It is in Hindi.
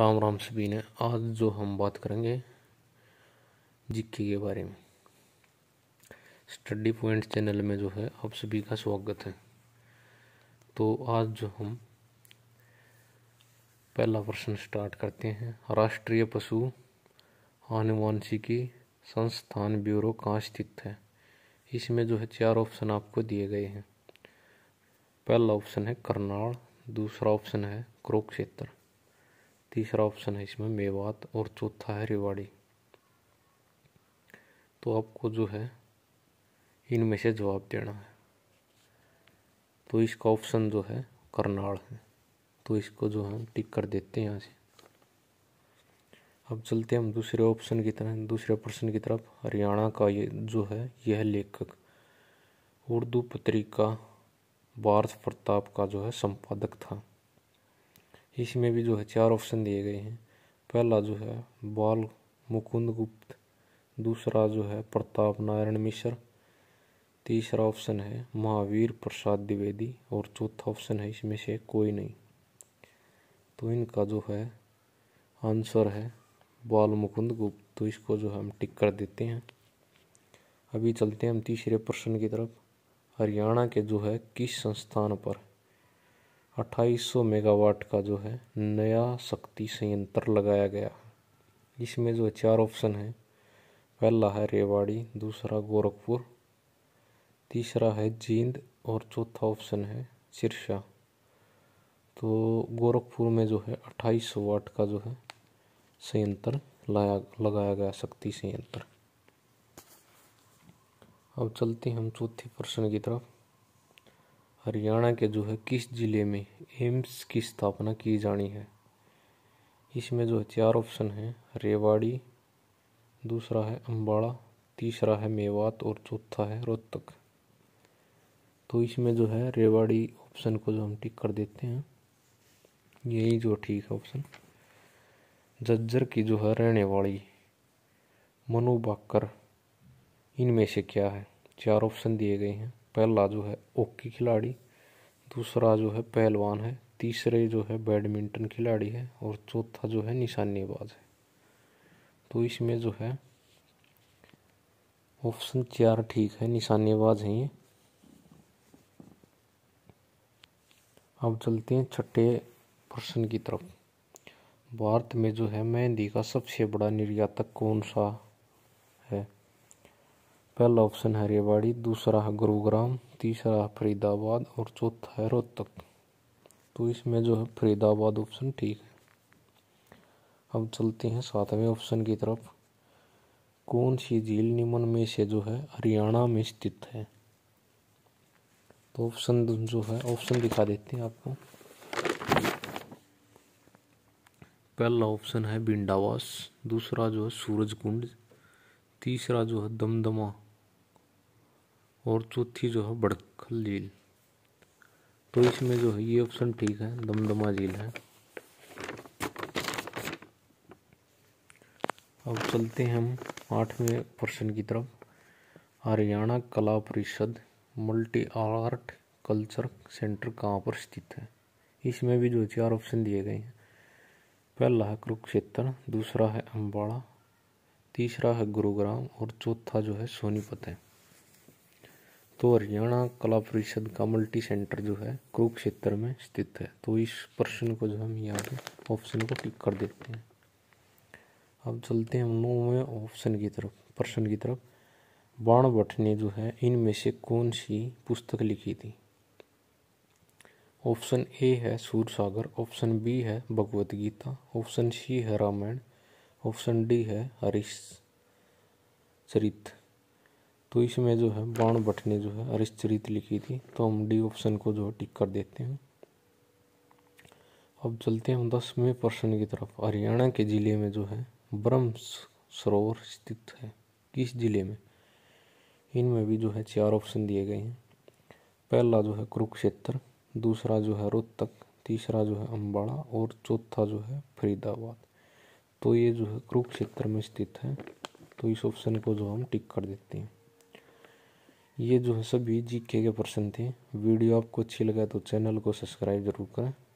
राम राम सभी ने आज जो हम बात करेंगे जीके के बारे में स्टडी पॉइंट चैनल में जो है आप सभी का स्वागत है तो आज जो हम पहला प्रश्न स्टार्ट करते हैं राष्ट्रीय पशु आनुवांशिकी संस्थान ब्यूरो कहाँ स्थित है इसमें जो है चार ऑप्शन आपको दिए गए हैं पहला ऑप्शन है करनाल दूसरा ऑप्शन है क्रोक्षेत्र तीसरा ऑप्शन है इसमें मेवात और चौथा है रेवाड़ी तो आपको जो है इनमें से जवाब देना है तो इसका ऑप्शन जो है करनाल है तो इसको जो हम टिक कर देते हैं यहाँ से अब चलते हम दूसरे ऑप्शन की तरह दूसरे प्रश्न की तरफ हरियाणा का ये जो है यह लेखक उर्दू पत्रिका भारत प्रताप का जो है संपादक था इसमें भी जो है चार ऑप्शन दिए गए हैं पहला जो है बाल मुकुंद गुप्त दूसरा जो है प्रताप नारायण मिश्र तीसरा ऑप्शन है महावीर प्रसाद द्विवेदी और चौथा ऑप्शन है इसमें से कोई नहीं तो इनका जो है आंसर है बाल मुकुंद गुप्त तो इसको जो है हम टिक कर देते हैं अभी चलते हैं हम तीसरे प्रश्न की तरफ हरियाणा के जो है किस संस्थान पर 2800 मेगावाट का जो है नया शक्ति संयंत्र लगाया गया है इसमें जो चार ऑप्शन है पहला है रेवाड़ी दूसरा गोरखपुर तीसरा है जींद और चौथा ऑप्शन है सिरसा तो गोरखपुर में जो है 2800 वाट का जो है संयंत्र लाया लगाया गया शक्ति संयंत्र अब चलते हैं हम चौथे प्रश्न की तरफ हरियाणा के जो है किस ज़िले में एम्स की स्थापना की जानी है इसमें जो है चार ऑप्शन है रेवाड़ी दूसरा है अम्बाड़ा तीसरा है मेवात और चौथा है रोहतक तो इसमें जो है रेवाड़ी ऑप्शन को जो हम टिक कर देते हैं यही जो ठीक है ऑप्शन जज्जर की जो है रहने वाली मनु बाकर इनमें से क्या है चार ऑप्शन दिए गए हैं पहला जो है हॉकी खिलाड़ी दूसरा जो है पहलवान है तीसरे जो है बैडमिंटन खिलाड़ी है और चौथा जो है निशानेबाज है तो इसमें जो है ऑप्शन चार ठीक है निशानेबाज हैं ये अब चलते हैं छठे प्रश्न की तरफ भारत में जो है मेहंदी का सबसे बड़ा निर्यातक कौन सा पहला ऑप्शन है रेवाड़ी दूसरा है गुरुग्राम तीसरा है फरीदाबाद और चौथा है रोहतक तो इसमें जो है फरीदाबाद ऑप्शन ठीक है अब चलते हैं सातवें ऑप्शन की तरफ कौन सी झील निम्न में से जो है हरियाणा में स्थित है तो ऑप्शन जो है ऑप्शन दिखा देते हैं आपको पहला ऑप्शन है बिंडावास दूसरा जो है सूरज कुंड तीसरा जो है दमदमा और चौथी जो है बड़खल झील तो इसमें जो है ये ऑप्शन ठीक है दमदमा झील है अब चलते हैं हम आठवें प्रश्न की तरफ हरियाणा कला परिषद मल्टी आर्ट कल्चर सेंटर कहाँ पर स्थित है इसमें भी जो चार ऑप्शन दिए गए हैं पहला है कुरुक्षेत्र दूसरा है अम्बाड़ा तीसरा है गुरुग्राम और चौथा जो है सोनीपत है तो हरियाणा कला परिषद का मल्टी सेंटर जो है कुरुक्षेत्र में स्थित है तो इस प्रश्न को जो हम यहाँ पे ऑप्शन को टिक कर देते हैं अब चलते हैं हम नौवें ऑप्शन की तरफ प्रश्न की तरफ बाण भट्ट ने जो है इनमें से कौन सी पुस्तक लिखी थी ऑप्शन ए है सूर सागर ऑप्शन बी है भगवत गीता ऑप्शन सी है रामायण ऑप्शन डी है हरीश चरित्र तो इसमें जो है बाण भट्ट ने जो है अरिश्चरित लिखी थी तो हम डी ऑप्शन को जो है टिक कर देते हैं अब चलते हैं हम दसवें प्रश्न की तरफ हरियाणा के ज़िले में जो है ब्रह्म सरोवर स्थित है किस ज़िले में इनमें भी जो है चार ऑप्शन दिए गए हैं पहला जो है कुरुक्षेत्र दूसरा जो है रोहतक तीसरा जो है अम्बाड़ा और चौथा जो है फरीदाबाद तो ये जो है कुरुक्षेत्र में स्थित है तो इस ऑप्शन को जो हम टिक कर देते हैं ये जो है सभी जीके के प्रश्न थे वीडियो आपको अच्छी लगा तो चैनल को सब्सक्राइब जरूर करें